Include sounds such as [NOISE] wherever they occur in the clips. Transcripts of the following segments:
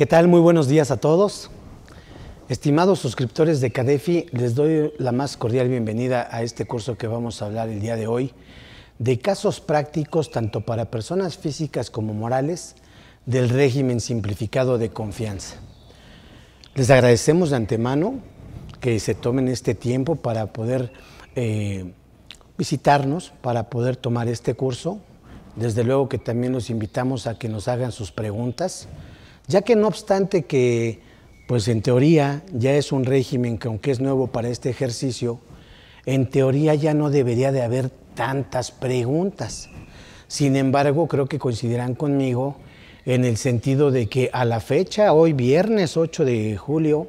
¿Qué tal? Muy buenos días a todos. Estimados suscriptores de Cadefi, les doy la más cordial bienvenida a este curso que vamos a hablar el día de hoy de casos prácticos tanto para personas físicas como morales del régimen simplificado de confianza. Les agradecemos de antemano que se tomen este tiempo para poder eh, visitarnos, para poder tomar este curso. Desde luego que también los invitamos a que nos hagan sus preguntas ya que no obstante que, pues en teoría, ya es un régimen que aunque es nuevo para este ejercicio, en teoría ya no debería de haber tantas preguntas. Sin embargo, creo que coincidirán conmigo en el sentido de que a la fecha, hoy viernes 8 de julio,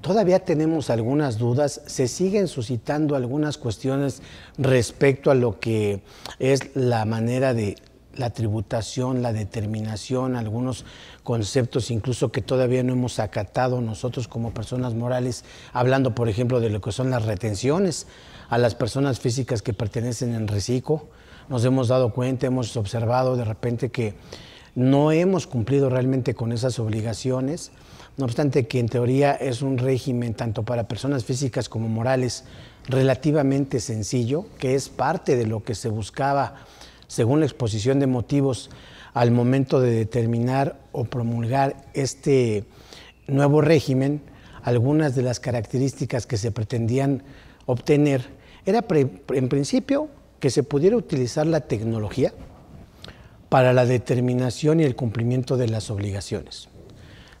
todavía tenemos algunas dudas, se siguen suscitando algunas cuestiones respecto a lo que es la manera de la tributación, la determinación, algunos conceptos incluso que todavía no hemos acatado nosotros como personas morales, hablando por ejemplo de lo que son las retenciones a las personas físicas que pertenecen en Recico. Nos hemos dado cuenta, hemos observado de repente que no hemos cumplido realmente con esas obligaciones, no obstante que en teoría es un régimen tanto para personas físicas como morales relativamente sencillo, que es parte de lo que se buscaba según la exposición de motivos al momento de determinar o promulgar este nuevo régimen, algunas de las características que se pretendían obtener era en principio que se pudiera utilizar la tecnología para la determinación y el cumplimiento de las obligaciones.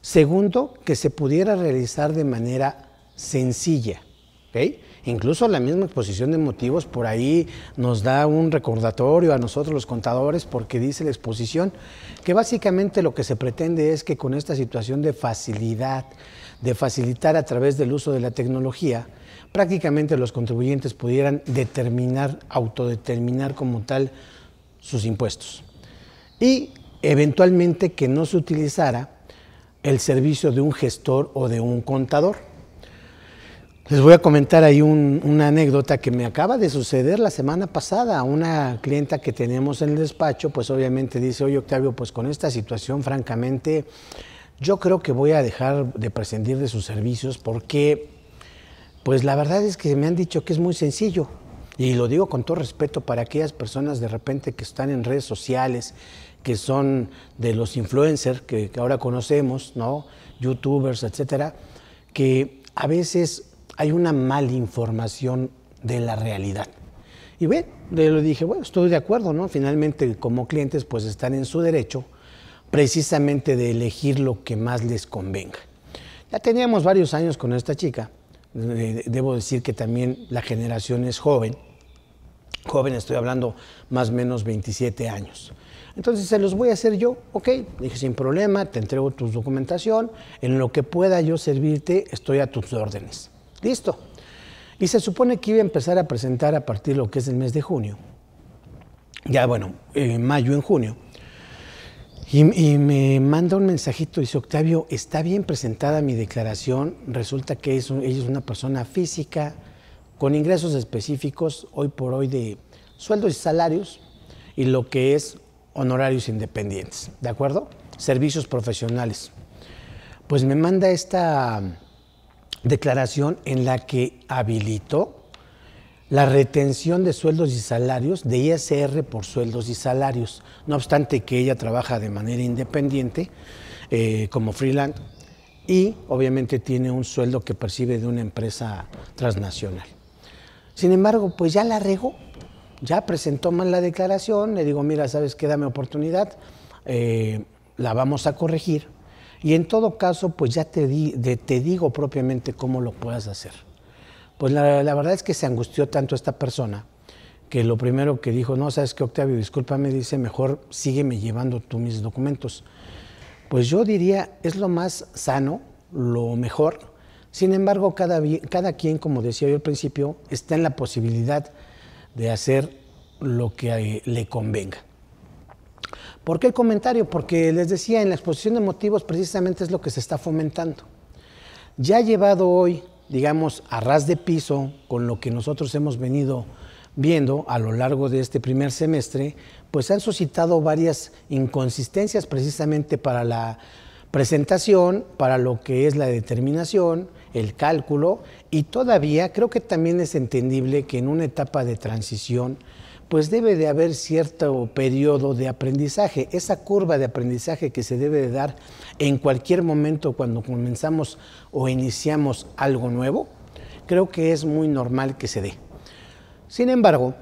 Segundo, que se pudiera realizar de manera sencilla Incluso la misma exposición de motivos por ahí nos da un recordatorio a nosotros los contadores porque dice la exposición que básicamente lo que se pretende es que con esta situación de facilidad, de facilitar a través del uso de la tecnología, prácticamente los contribuyentes pudieran determinar, autodeterminar como tal sus impuestos. Y eventualmente que no se utilizara el servicio de un gestor o de un contador. Les voy a comentar ahí una anécdota que me acaba de suceder la semana pasada. Una clienta que tenemos en el despacho, pues obviamente dice, oye Octavio, pues con esta situación, francamente, yo creo que voy a dejar de prescindir de sus servicios porque, pues la verdad es que me han dicho que es muy sencillo. Y lo digo con todo respeto para aquellas personas de repente que están en redes sociales, que son de los influencers que, que ahora conocemos, ¿no? Youtubers, etcétera, que a veces hay una malinformación de la realidad. Y bueno, le dije, bueno, estoy de acuerdo, ¿no? Finalmente, como clientes, pues están en su derecho precisamente de elegir lo que más les convenga. Ya teníamos varios años con esta chica. Debo decir que también la generación es joven. Joven, estoy hablando más o menos 27 años. Entonces se los voy a hacer yo, ok. Dije, sin problema, te entrego tu documentación. En lo que pueda yo servirte, estoy a tus órdenes. Listo. Y se supone que iba a empezar a presentar a partir de lo que es el mes de junio. Ya, bueno, en eh, mayo, en junio. Y, me manda un mensajito, dice Octavio, está bien presentada mi declaración, resulta que es, ella es una persona física con ingresos específicos hoy por hoy de sueldos y salarios y lo que es honorarios independientes, ¿de acuerdo? Servicios profesionales. Pues me manda esta declaración en la que habilitó la retención de sueldos y salarios de ISR por sueldos y salarios. No obstante que ella trabaja de manera independiente eh, como freelance y obviamente tiene un sueldo que percibe de una empresa transnacional. Sin embargo, pues ya la regó, ya presentó mal la declaración, le digo, mira, sabes qué, dame oportunidad, eh, la vamos a corregir y en todo caso, pues ya te, te digo propiamente cómo lo puedas hacer. Pues la, verdad es que se angustió tanto esta persona que lo primero que dijo, no, sabes que Octavio, discúlpame, dice, mejor sígueme llevando tú mis documentos. Pues yo diría, es lo más sano, lo mejor. Sin embargo, cada, cada quien, como decía yo al principio, está en la posibilidad de hacer lo que eh, le convenga. ¿Por qué el comentario? Porque les decía, en la exposición de motivos precisamente es lo que se está fomentando. Ya llevado hoy, digamos, a ras de piso con lo que nosotros hemos venido viendo a lo largo de este primer semestre, pues han suscitado varias inconsistencias precisamente para la presentación, para lo que es la determinación, el cálculo y todavía creo que también es entendible que en una etapa de transición pues debe de haber cierto periodo de aprendizaje. Esa curva de aprendizaje que se debe de dar en cualquier momento cuando comenzamos o iniciamos algo nuevo, creo que es muy normal que se dé. Sin embargo,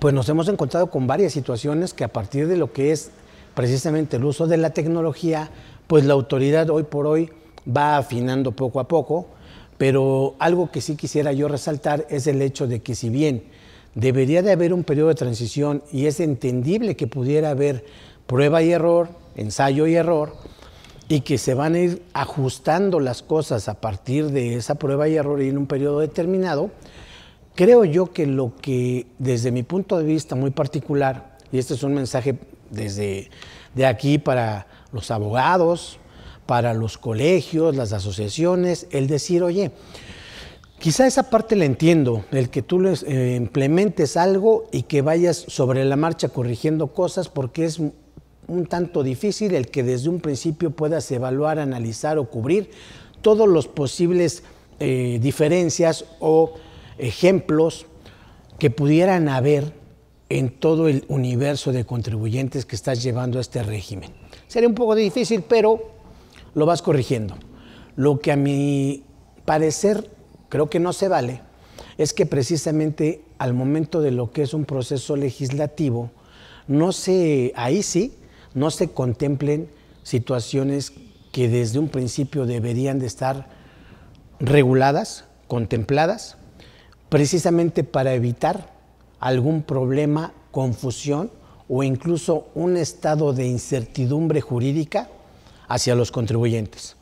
pues nos hemos encontrado con varias situaciones que a partir de lo que es precisamente el uso de la tecnología, pues la autoridad hoy por hoy va afinando poco a poco, pero algo que sí quisiera yo resaltar es el hecho de que si bien debería de haber un periodo de transición y es entendible que pudiera haber prueba y error, ensayo y error, y que se van a ir ajustando las cosas a partir de esa prueba y error y en un periodo determinado, creo yo que lo que desde mi punto de vista muy particular, y este es un mensaje desde de aquí para los abogados, para los colegios, las asociaciones, el decir, oye, Quizá esa parte la entiendo, el que tú eh, implementes algo y que vayas sobre la marcha corrigiendo cosas porque es un tanto difícil el que desde un principio puedas evaluar, analizar o cubrir todos los posibles eh, diferencias o ejemplos que pudieran haber en todo el universo de contribuyentes que estás llevando a este régimen. Sería un poco difícil, pero lo vas corrigiendo. Lo que a mi parecer creo que no se vale, es que precisamente al momento de lo que es un proceso legislativo, no se, ahí sí, no se contemplen situaciones que desde un principio deberían de estar reguladas, contempladas, precisamente para evitar algún problema, confusión o incluso un estado de incertidumbre jurídica hacia los contribuyentes.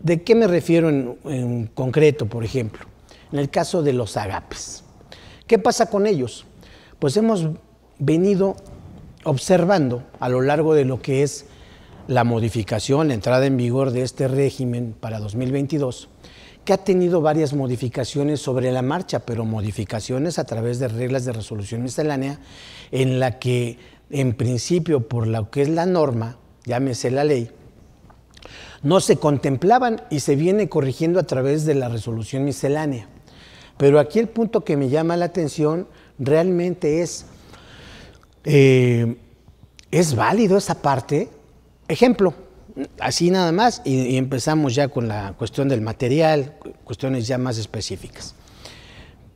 ¿De qué me refiero en, concreto, por ejemplo? En el caso de los agapes. ¿Qué pasa con ellos? Pues hemos venido observando a lo largo de lo que es la modificación, la entrada en vigor de este régimen para 2022, que ha tenido varias modificaciones sobre la marcha, pero modificaciones a través de reglas de resolución miscelánea, en la que en principio por lo que es la norma, llámese la ley, no se contemplaban y se viene corrigiendo a través de la resolución miscelánea. Pero aquí el punto que me llama la atención realmente es, eh, ¿es válido esa parte? Ejemplo, así nada más y, y empezamos ya con la cuestión del material, cuestiones ya más específicas.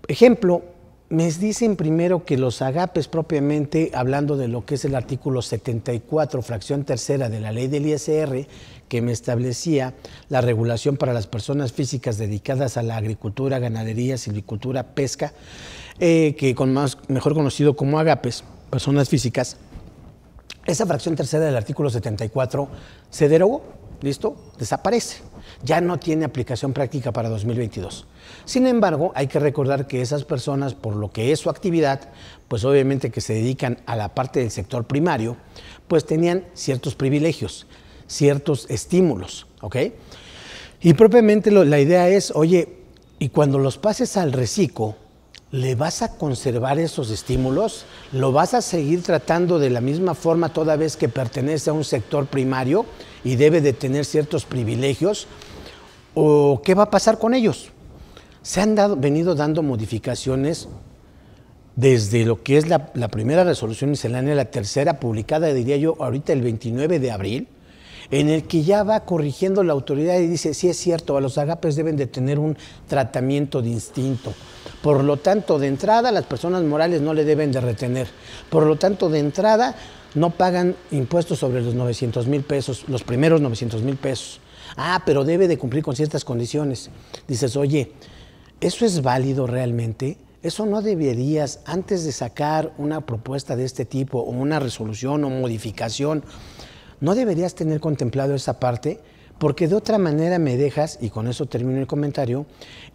Ejemplo, me dicen primero que los agapes propiamente, hablando de lo que es el artículo 74, fracción tercera de la ley del ISR, que me establecía la regulación para las personas físicas dedicadas a la agricultura, ganadería, silvicultura, pesca, eh, que con más, mejor conocido como agapes, personas físicas. Esa fracción tercera del artículo 74 se derogó, listo, desaparece. Ya no tiene aplicación práctica para 2022. Sin embargo, hay que recordar que esas personas, por lo que es su actividad, pues obviamente que se dedican a la parte del sector primario, pues tenían ciertos privilegios ciertos estímulos, ¿ok? Y propiamente la idea es, oye, y cuando los pases al reciclo, ¿le vas a conservar esos estímulos? ¿Lo vas a seguir tratando de la misma forma toda vez que pertenece a un sector primario y debe de tener ciertos privilegios? ¿O qué va a pasar con ellos? Se han venido dando modificaciones desde lo que es la, primera resolución miscelánea, la tercera publicada, diría yo, ahorita el 29 de abril, en el que ya va corrigiendo la autoridad y dice, sí es cierto, a los agapes deben de tener un tratamiento distinto. Por lo tanto, de entrada, las personas morales no le deben de retener. Por lo tanto, de entrada, no pagan impuestos sobre los 900 mil pesos, los primeros 900 mil pesos. Ah, pero debe de cumplir con ciertas condiciones. Dices, oye, ¿eso es válido realmente? Eso no deberías, antes de sacar una propuesta de este tipo o una resolución o modificación, ¿no deberías tener contemplado esa parte? Porque de otra manera me dejas, y con eso termino el comentario,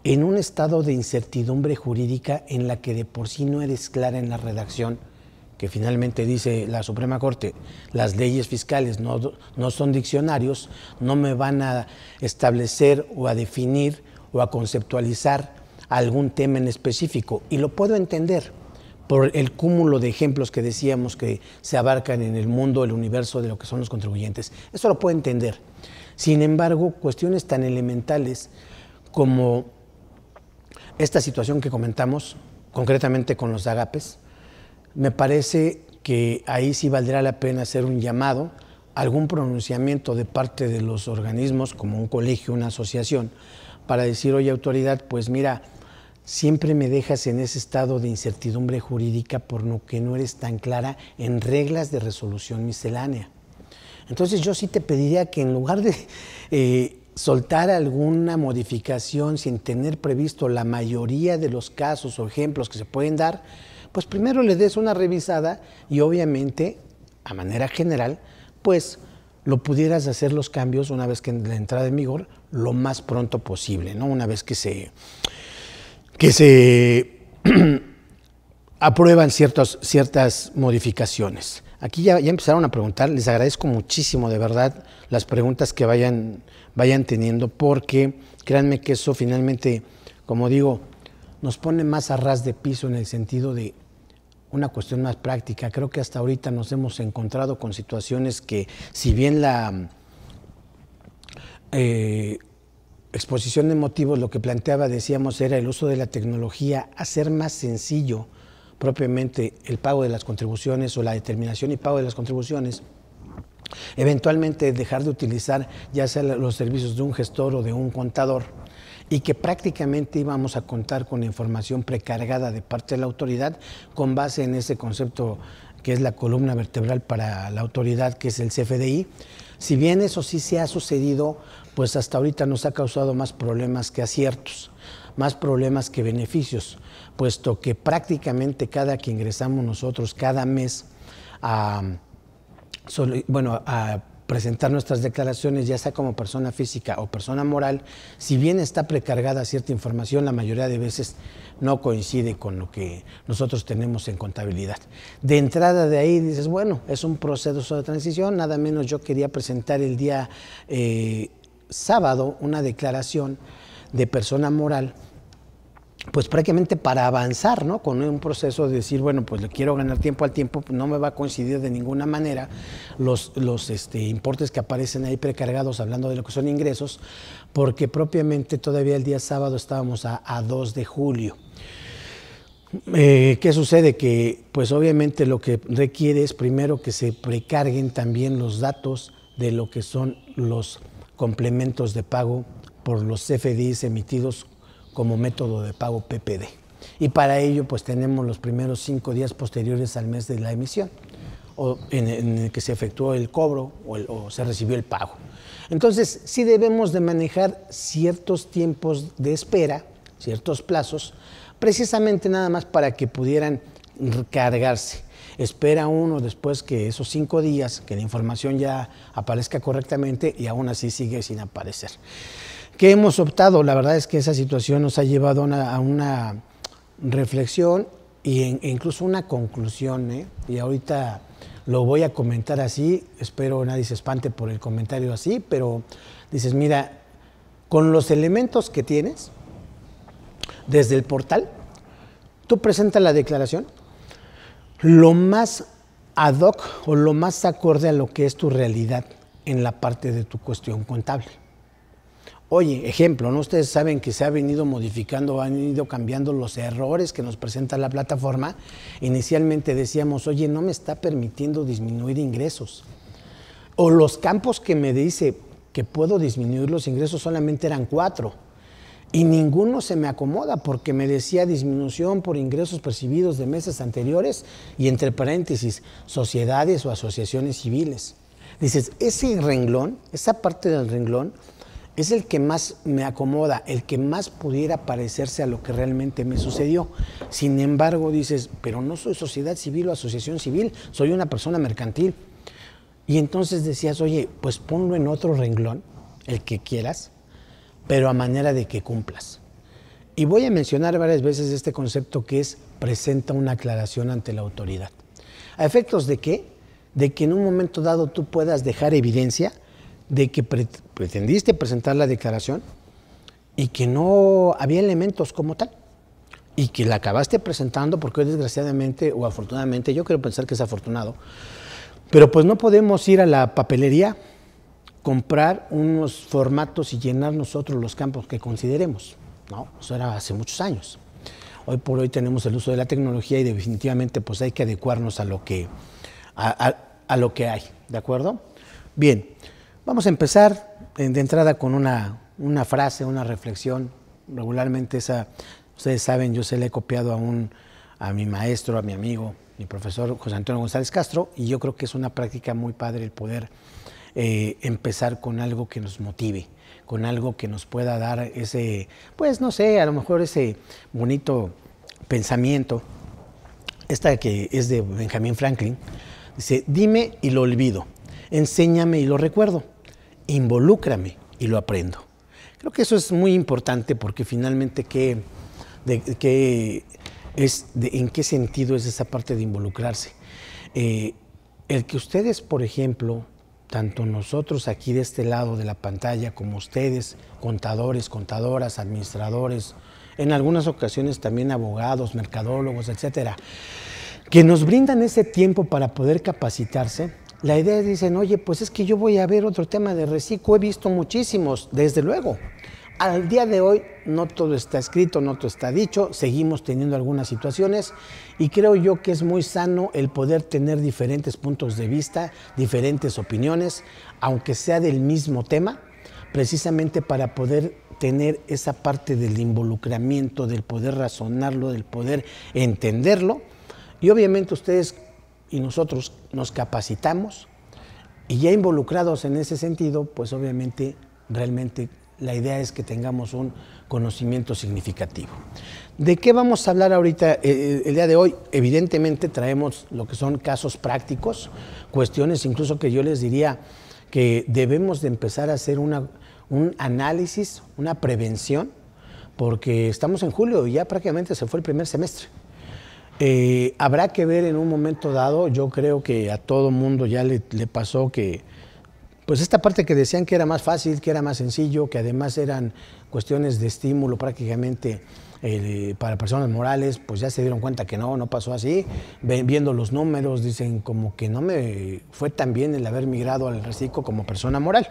en un estado de incertidumbre jurídica en la que de por sí no eres clara en la redacción, que finalmente dice la Suprema Corte, las leyes fiscales no, no son diccionarios, no me van a establecer o a definir o a conceptualizar algún tema en específico, y lo puedo entender por el cúmulo de ejemplos que decíamos que se abarcan en el mundo, el universo de lo que son los contribuyentes. Eso lo puedo entender. Sin embargo, cuestiones tan elementales como esta situación que comentamos, concretamente con los agapes, me parece que ahí sí valdrá la pena hacer un llamado, algún pronunciamiento de parte de los organismos, como un colegio, una asociación, para decir, oye autoridad, pues mira, siempre me dejas en ese estado de incertidumbre jurídica por lo que no eres tan clara en reglas de resolución miscelánea. Entonces yo sí te pediría que en lugar de eh, soltar alguna modificación sin tener previsto la mayoría de los casos o ejemplos que se pueden dar, pues primero le des una revisada y obviamente, a manera general, pues lo pudieras hacer los cambios una vez que la entrada en vigor lo más pronto posible, ¿no? Una vez que se que se [CLEARS THROAT] aprueban ciertas modificaciones. Aquí ya, empezaron a preguntar, les agradezco muchísimo de verdad las preguntas que vayan, vayan teniendo, porque créanme que eso finalmente, como digo, nos pone más a ras de piso en el sentido de una cuestión más práctica. Creo que hasta ahorita nos hemos encontrado con situaciones que si bien la... Eh, exposición de motivos lo que planteaba, decíamos, era el uso de la tecnología, hacer más sencillo propiamente el pago de las contribuciones o la determinación y pago de las contribuciones. Eventualmente dejar de utilizar ya sea los servicios de un gestor o de un contador y que prácticamente íbamos a contar con información precargada de parte de la autoridad con base en ese concepto que es la columna vertebral para la autoridad, que es el CFDI. Si bien eso sí se ha sucedido, pues hasta ahorita nos ha causado más problemas que aciertos, más problemas que beneficios, puesto que prácticamente cada que ingresamos nosotros cada mes a, bueno, a presentar nuestras declaraciones, ya sea como persona física o persona moral, si bien está precargada cierta información, la mayoría de veces no coincide con lo que nosotros tenemos en contabilidad. De entrada de ahí dices, bueno, es un proceso de transición, nada menos yo quería presentar el día eh, sábado una declaración de persona moral, pues prácticamente para avanzar, ¿no? Con un proceso de decir, bueno, pues le quiero ganar tiempo al tiempo, no me va a coincidir de ninguna manera los, los este, importes que aparecen ahí precargados, hablando de lo que son ingresos, porque propiamente todavía el día sábado estábamos a, 2 de julio. Eh, ¿Qué sucede? Que pues obviamente lo que requiere es primero que se precarguen también los datos de lo que son los complementos de pago por los CFDIs emitidos como método de pago PPD. Y para ello, pues tenemos los primeros cinco días posteriores al mes de la emisión, o en, el que se efectuó el cobro o, o se recibió el pago. Entonces, sí debemos de manejar ciertos tiempos de espera, ciertos plazos, precisamente nada más para que pudieran cargarse espera uno después que esos cinco días, que la información ya aparezca correctamente y aún así sigue sin aparecer. ¿Qué hemos optado? La verdad es que esa situación nos ha llevado a una reflexión y e incluso una conclusión, ¿eh? y ahorita lo voy a comentar así, espero nadie se espante por el comentario así, pero dices, mira, con los elementos que tienes, desde el portal, tú presentas la declaración, lo más ad hoc o lo más acorde a lo que es tu realidad en la parte de tu cuestión contable. Oye, ejemplo, ¿no? Ustedes saben que se ha venido modificando, han ido cambiando los errores que nos presenta la plataforma. Inicialmente decíamos, oye, no me está permitiendo disminuir ingresos. O los campos que me dice que puedo disminuir los ingresos solamente eran cuatro y ninguno se me acomoda porque me decía disminución por ingresos percibidos de meses anteriores y entre paréntesis, sociedades o asociaciones civiles. Dices, ese renglón, esa parte del renglón, es el que más me acomoda, el que más pudiera parecerse a lo que realmente me sucedió. Sin embargo, dices, pero no soy sociedad civil o asociación civil, soy una persona mercantil. Y entonces decías, oye, pues ponlo en otro renglón, el que quieras, pero a manera de que cumplas. Y voy a mencionar varias veces este concepto que es presenta una aclaración ante la autoridad. ¿A efectos de qué? De que en un momento dado tú puedas dejar evidencia de que pretendiste presentar la declaración y que no había elementos como tal y que la acabaste presentando porque desgraciadamente o afortunadamente, yo quiero pensar que es afortunado, pero pues no podemos ir a la papelería comprar unos formatos y llenar nosotros los campos que consideremos. ¿no? Eso era hace muchos años. Hoy por hoy tenemos el uso de la tecnología y definitivamente pues hay que adecuarnos a lo que, a, a, lo que hay, ¿de acuerdo? Bien, vamos a empezar eh, de entrada con una, una frase, una reflexión. Regularmente esa, ustedes saben, yo se la he copiado a, un, a mi maestro, a mi amigo, mi profesor José Antonio González Castro, y yo creo que es una práctica muy padre el poder eh, empezar con algo que nos motive, con algo que nos pueda dar ese, pues no sé, a lo mejor ese bonito pensamiento. Esta que es de Benjamin Franklin, dice, dime y lo olvido, enséñame y lo recuerdo, involúcrame y lo aprendo. Creo que eso es muy importante porque finalmente qué, es, en qué sentido es esa parte de involucrarse. Eh, el que ustedes, por ejemplo, tanto nosotros aquí de este lado de la pantalla como ustedes, contadores, contadoras, administradores, en algunas ocasiones también abogados, mercadólogos, etcétera, que nos brindan ese tiempo para poder capacitarse. La idea es dicen, oye, pues es que yo voy a ver otro tema de reciclo, he visto muchísimos, desde luego. Al día de hoy no todo está escrito, no todo está dicho, seguimos teniendo algunas situaciones y creo yo que es muy sano el poder tener diferentes puntos de vista, diferentes opiniones, aunque sea del mismo tema, precisamente para poder tener esa parte del involucramiento, del poder razonarlo, del poder entenderlo. Y obviamente ustedes y nosotros nos capacitamos y ya involucrados en ese sentido, pues obviamente realmente la idea es que tengamos un conocimiento significativo. ¿De qué vamos a hablar ahorita eh, eh, el día de hoy? Evidentemente traemos lo que son casos prácticos, cuestiones incluso que yo les diría que debemos de empezar a hacer una, un análisis, una prevención, porque estamos en julio y ya prácticamente se fue el primer semestre. Eh, habrá que ver en un momento dado, yo creo que a todo mundo ya le pasó que pues esta parte que decían que era más fácil, que era más sencillo, que además eran cuestiones de estímulo prácticamente eh, para personas morales, pues ya se dieron cuenta que no, no pasó así. Viendo los números, dicen como que no me fue tan bien el haber migrado al reciclo como persona moral.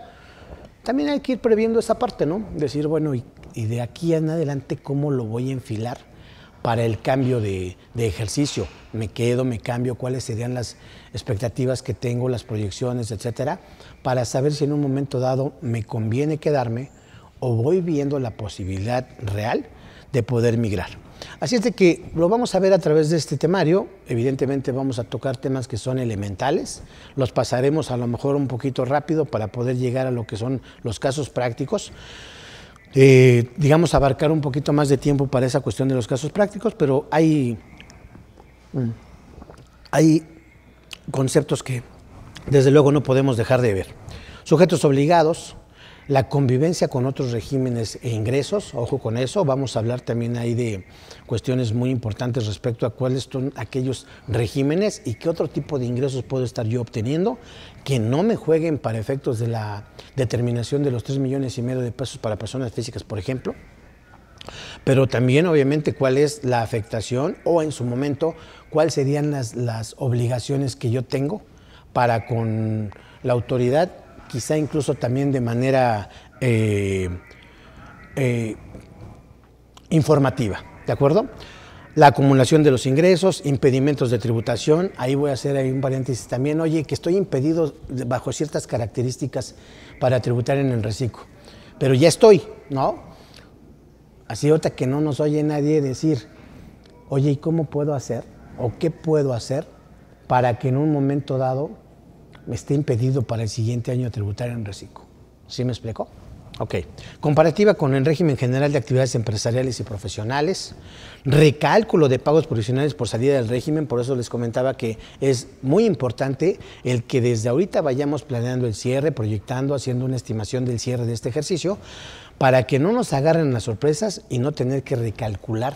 También hay que ir previendo esa parte, ¿no? Decir, bueno, y, de aquí en adelante, ¿cómo lo voy a enfilar? para el cambio de, de, ejercicio. Me quedo, me cambio, cuáles serían las expectativas que tengo, las proyecciones, etcétera para saber si en un momento dado me conviene quedarme o voy viendo la posibilidad real de poder migrar. Así es de que lo vamos a ver a través de este temario. Evidentemente vamos a tocar temas que son elementales. Los pasaremos a lo mejor un poquito rápido para poder llegar a lo que son los casos prácticos. Eh, digamos, abarcar un poquito más de tiempo para esa cuestión de los casos prácticos, pero hay, mm, hay conceptos que desde luego no podemos dejar de ver. Sujetos obligados, la convivencia con otros regímenes e ingresos, ojo con eso, vamos a hablar también ahí de cuestiones muy importantes respecto a cuáles son aquellos regímenes y qué otro tipo de ingresos puedo estar yo obteniendo que no me jueguen para efectos de la determinación de los 3 millones y medio de pesos para personas físicas, por ejemplo. Pero también, obviamente, cuál es la afectación o en su momento, cuáles serían las, las obligaciones que yo tengo para con la autoridad, quizá incluso también de manera eh, eh, informativa, ¿de acuerdo? La acumulación de los ingresos, impedimentos de tributación, ahí voy a hacer ahí un paréntesis también, oye, que estoy impedido bajo ciertas características para tributar en el reciclo, pero ya estoy, ¿no? Así otra que no nos oye nadie decir, oye, ¿y cómo puedo hacer? ¿O qué puedo hacer para que en un momento dado me esté impedido para el siguiente año tributario en reciclo. ¿Sí me explicó? Ok. Comparativa con el régimen general de actividades empresariales y profesionales. Recálculo de pagos profesionales por salida del régimen. Por eso les comentaba que es muy importante el que desde ahorita vayamos planeando el cierre, proyectando, haciendo una estimación del cierre de este ejercicio, para que no nos agarren las sorpresas y no tener que recalcular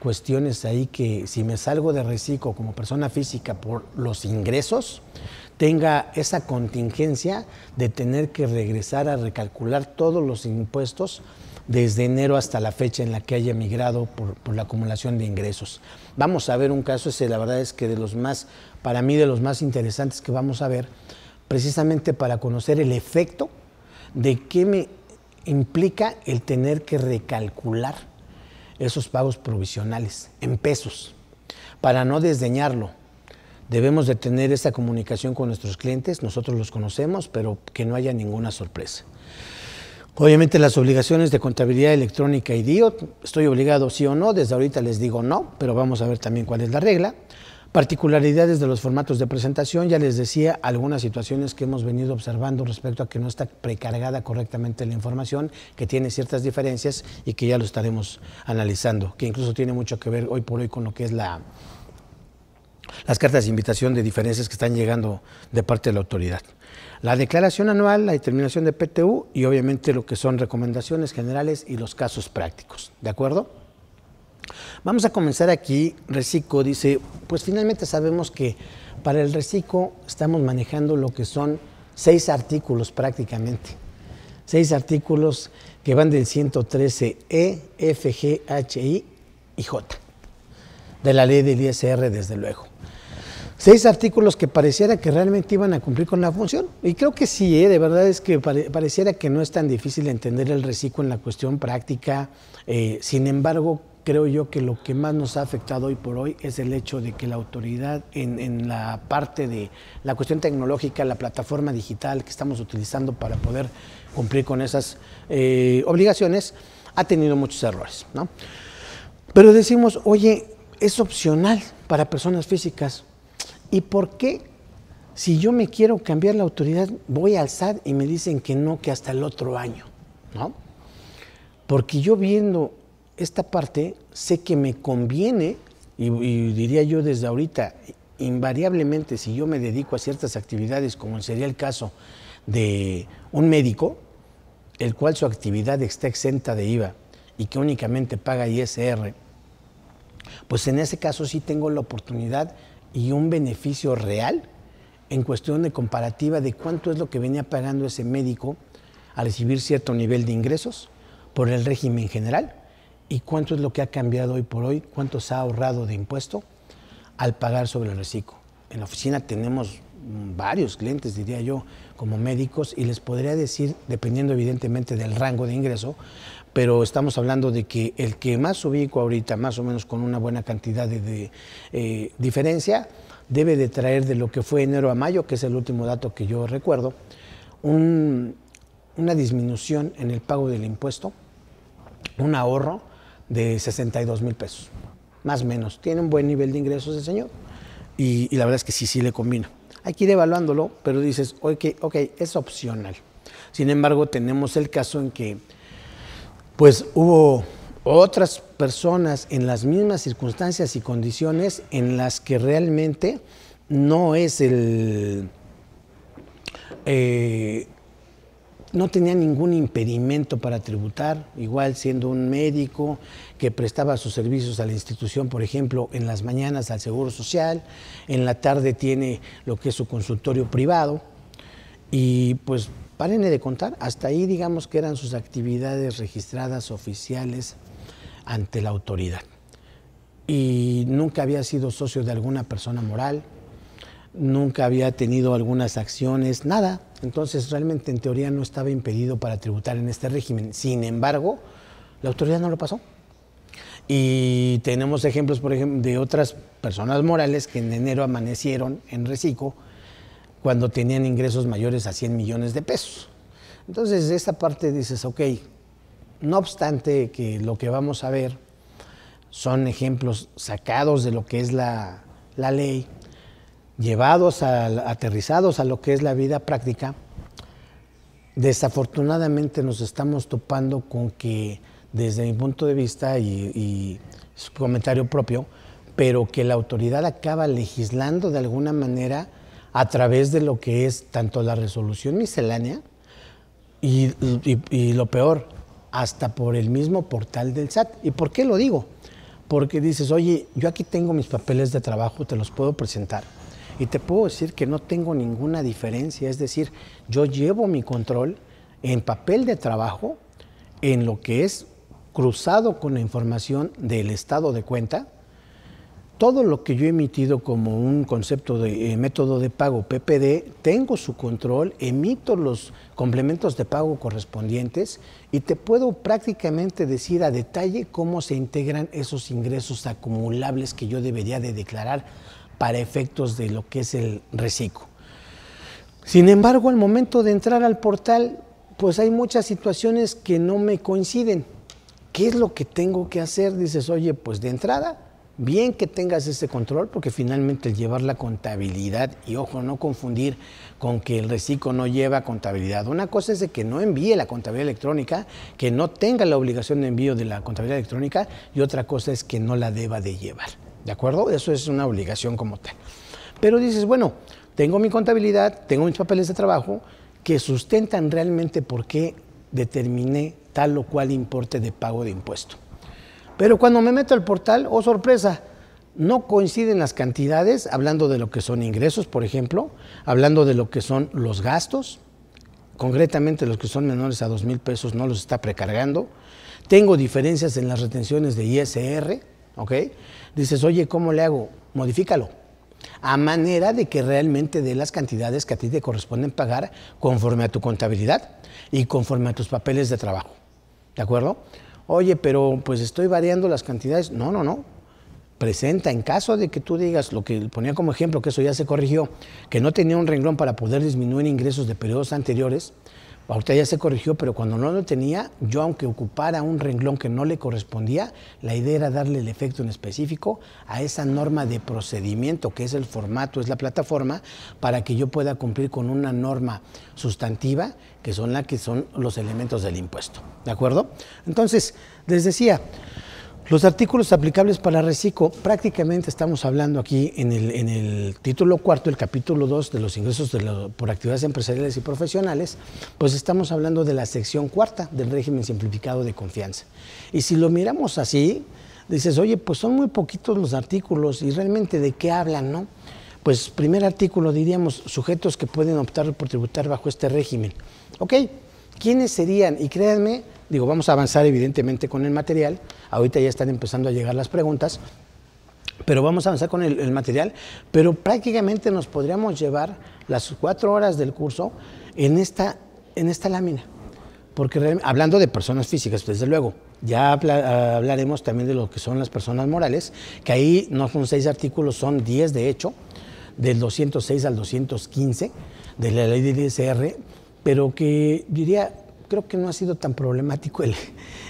cuestiones ahí que si me salgo de reciclo como persona física por los ingresos, tenga esa contingencia de tener que regresar a recalcular todos los impuestos desde enero hasta la fecha en la que haya migrado por, por, la acumulación de ingresos. Vamos a ver un caso, ese la verdad es que de los más, para mí de los más interesantes que vamos a ver, precisamente para conocer el efecto de qué me implica el tener que recalcular esos pagos provisionales en pesos. Para no desdeñarlo, debemos de tener esa comunicación con nuestros clientes, nosotros los conocemos, pero que no haya ninguna sorpresa. Obviamente las obligaciones de contabilidad electrónica y DIO, estoy obligado sí o no, desde ahorita les digo no, pero vamos a ver también cuál es la regla. Particularidades de los formatos de presentación, ya les decía algunas situaciones que hemos venido observando respecto a que no está precargada correctamente la información, que tiene ciertas diferencias y que ya lo estaremos analizando, que incluso tiene mucho que ver hoy por hoy con lo que es la, las cartas de invitación de diferencias que están llegando de parte de la autoridad. La declaración anual, la determinación de PTU y obviamente lo que son recomendaciones generales y los casos prácticos, ¿de acuerdo? Vamos a comenzar aquí. Recico dice, pues finalmente sabemos que para el Recico estamos manejando lo que son seis artículos prácticamente. Seis artículos que van del 113 E, F, G, H, I y J. De la ley del ISR, desde luego. Seis artículos que pareciera que realmente iban a cumplir con la función. Y creo que sí, ¿eh? de verdad es que pareciera que no es tan difícil entender el Recico en la cuestión práctica. Eh, sin embargo, creo yo que lo que más nos ha afectado hoy por hoy es el hecho de que la autoridad en, la parte de la cuestión tecnológica, la plataforma digital que estamos utilizando para poder cumplir con esas eh, obligaciones, ha tenido muchos errores. Pero decimos, oye, es opcional para personas físicas. ¿Y por qué? Si yo me quiero cambiar la autoridad, voy al SAT y me dicen que no, que hasta el otro año. ¿no? Porque yo viendo esta parte sé que me conviene, y, diría yo desde ahorita, invariablemente si yo me dedico a ciertas actividades, como sería el caso de un médico, el cual su actividad está exenta de IVA y que únicamente paga ISR, pues en ese caso sí tengo la oportunidad y un beneficio real en cuestión de comparativa de cuánto es lo que venía pagando ese médico a recibir cierto nivel de ingresos por el régimen general y cuánto es lo que ha cambiado hoy por hoy, cuánto se ha ahorrado de impuesto al pagar sobre el reciclo. En la oficina tenemos varios clientes, diría yo, como médicos, y les podría decir, dependiendo evidentemente del rango de ingreso, pero estamos hablando de que el que más ubico ahorita, más o menos con una buena cantidad de, eh, diferencia, debe de traer de lo que fue enero a mayo, que es el último dato que yo recuerdo, una disminución en el pago del impuesto, un ahorro de 62 mil pesos, más o menos. Tiene un buen nivel de ingresos el señor y, la verdad es que sí, sí le combina. Hay que ir evaluándolo, pero dices, ok, ok, es opcional. Sin embargo, tenemos el caso en que pues hubo otras personas en las mismas circunstancias y condiciones en las que realmente no es el... Eh, no tenía ningún impedimento para tributar, igual siendo un médico que prestaba sus servicios a la institución, por ejemplo, en las mañanas al Seguro Social, en la tarde tiene lo que es su consultorio privado, y pues paren de contar, hasta ahí digamos que eran sus actividades registradas oficiales ante la autoridad. Y nunca había sido socio de alguna persona moral, nunca había tenido algunas acciones, nada, entonces, realmente en teoría no estaba impedido para tributar en este régimen. Sin embargo, la autoridad no lo pasó. Y tenemos ejemplos, por ejemplo, de otras personas morales que en enero amanecieron en Recico cuando tenían ingresos mayores a 100 millones de pesos. Entonces, de esta parte dices, ok, no obstante que lo que vamos a ver son ejemplos sacados de lo que es la, la ley, llevados, a, aterrizados a lo que es la vida práctica, desafortunadamente nos estamos topando con que, desde mi punto de vista y, su comentario propio, pero que la autoridad acaba legislando de alguna manera a través de lo que es tanto la resolución miscelánea y, y lo peor, hasta por el mismo portal del SAT. ¿Y por qué lo digo? Porque dices, oye, yo aquí tengo mis papeles de trabajo, te los puedo presentar y te puedo decir que no tengo ninguna diferencia, es decir, yo llevo mi control en papel de trabajo, en lo que es cruzado con la información del estado de cuenta, todo lo que yo he emitido como un concepto de eh, método de pago PPD, tengo su control, emito los complementos de pago correspondientes y te puedo prácticamente decir a detalle cómo se integran esos ingresos acumulables que yo debería de declarar para efectos de lo que es el reciclo. Sin embargo, al momento de entrar al portal, pues hay muchas situaciones que no me coinciden. ¿Qué es lo que tengo que hacer? Dices, oye, pues de entrada, bien que tengas ese control, porque finalmente llevar la contabilidad, y ojo, no confundir con que el reciclo no lleva contabilidad. Una cosa es de que no envíe la contabilidad electrónica, que no tenga la obligación de envío de la contabilidad electrónica, y otra cosa es que no la deba de llevar. ¿De acuerdo? Eso es una obligación como tal. Pero dices, bueno, tengo mi contabilidad, tengo mis papeles de trabajo que sustentan realmente por qué determiné tal o cual importe de pago de impuesto. Pero cuando me meto al portal, oh sorpresa, no coinciden las cantidades, hablando de lo que son ingresos, por ejemplo, hablando de lo que son los gastos, concretamente los que son menores a dos mil pesos no los está precargando, tengo diferencias en las retenciones de ISR, ¿ok? Dices, oye, ¿cómo le hago? Modifícalo. A manera de que realmente dé las cantidades que a ti te corresponden pagar conforme a tu contabilidad y conforme a tus papeles de trabajo. ¿De acuerdo? Oye, pero pues estoy variando las cantidades. No, no, no. Presenta, en caso de que tú digas lo que ponía como ejemplo, que eso ya se corrigió, que no tenía un renglón para poder disminuir ingresos de periodos anteriores, ahorita ya se corrigió, pero cuando no lo tenía, yo aunque ocupara un renglón que no le correspondía, la idea era darle el efecto en específico a esa norma de procedimiento, que es el formato, es la plataforma, para que yo pueda cumplir con una norma sustantiva, que son la que son los elementos del impuesto. ¿De acuerdo? Entonces, les decía, los artículos aplicables para reciclo, prácticamente estamos hablando aquí en el, en el título cuarto, el capítulo 2 de los ingresos por actividades empresariales y profesionales, pues estamos hablando de la sección cuarta del régimen simplificado de confianza. Y si lo miramos así, dices, oye, pues son muy poquitos los artículos y realmente de qué hablan, ¿no? Pues primer artículo diríamos, sujetos que pueden optar por tributar bajo este régimen. Ok, ¿Quiénes serían? Y créanme, digo, vamos a avanzar evidentemente con el material. Ahorita ya están empezando a llegar las preguntas, pero vamos a avanzar con el, material. Pero prácticamente nos podríamos llevar las cuatro horas del curso en esta, en esta lámina. Porque hablando de personas físicas, desde luego, ya hablaremos también de lo que son las personas morales, que ahí no son seis artículos, son diez de hecho, del 206 al 215 de la ley del ISR pero que diría, creo que no ha sido tan problemático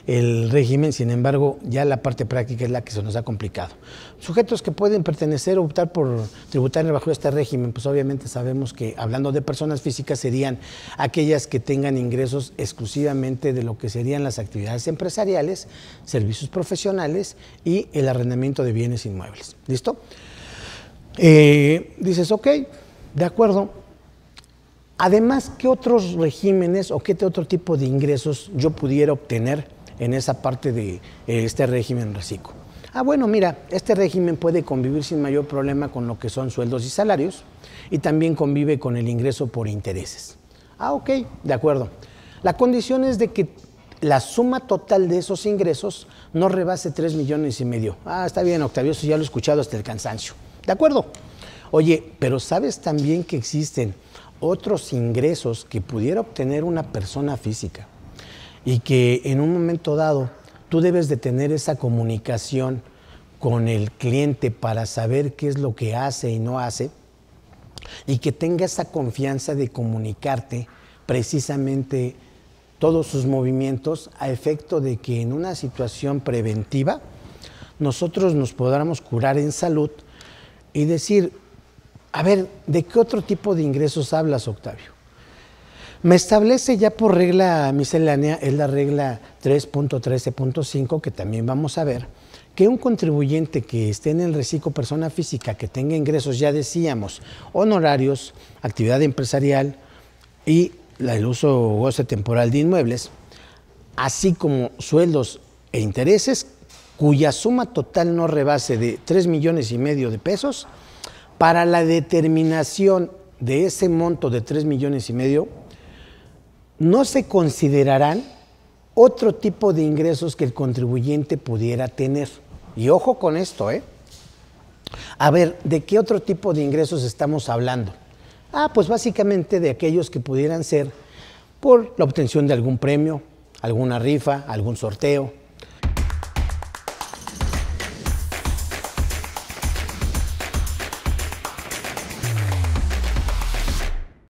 el, régimen, sin embargo, ya la parte práctica es la que se nos ha complicado. Sujetos que pueden pertenecer o optar por tributar bajo este régimen, pues obviamente sabemos que hablando de personas físicas serían aquellas que tengan ingresos exclusivamente de lo que serían las actividades empresariales, servicios profesionales y el arrendamiento de bienes inmuebles. ¿Listo? Eh, dices, ok, de acuerdo, Además, ¿qué otros regímenes o qué otro tipo de ingresos yo pudiera obtener en esa parte de eh, este régimen reciclo? Ah, bueno, mira, este régimen puede convivir sin mayor problema con lo que son sueldos y salarios y también convive con el ingreso por intereses. Ah, ok, de acuerdo. La condición es de que la suma total de esos ingresos no rebase 3 millones y medio. Ah, está bien, Octavio, eso ya lo he escuchado hasta el cansancio. De acuerdo. Oye, pero sabes también que existen otros ingresos que pudiera obtener una persona física y que en un momento dado tú debes de tener esa comunicación con el cliente para saber qué es lo que hace y no hace y que tenga esa confianza de comunicarte precisamente todos sus movimientos a efecto de que en una situación preventiva nosotros nos podamos curar en salud y decir, a ver, ¿de qué otro tipo de ingresos hablas, Octavio? Me establece ya por regla miscelánea, es la regla 3.13.5, que también vamos a ver, que un contribuyente que esté en el reciclo persona física, que tenga ingresos, ya decíamos, honorarios, actividad empresarial y el uso o goce temporal de inmuebles, así como sueldos e intereses, cuya suma total no rebase de 3 millones y medio de pesos, para la determinación de ese monto de 3 millones y medio, no se considerarán otro tipo de ingresos que el contribuyente pudiera tener. Y ojo con esto, ¿eh? A ver, ¿de qué otro tipo de ingresos estamos hablando? Ah, pues básicamente de aquellos que pudieran ser por la obtención de algún premio, alguna rifa, algún sorteo,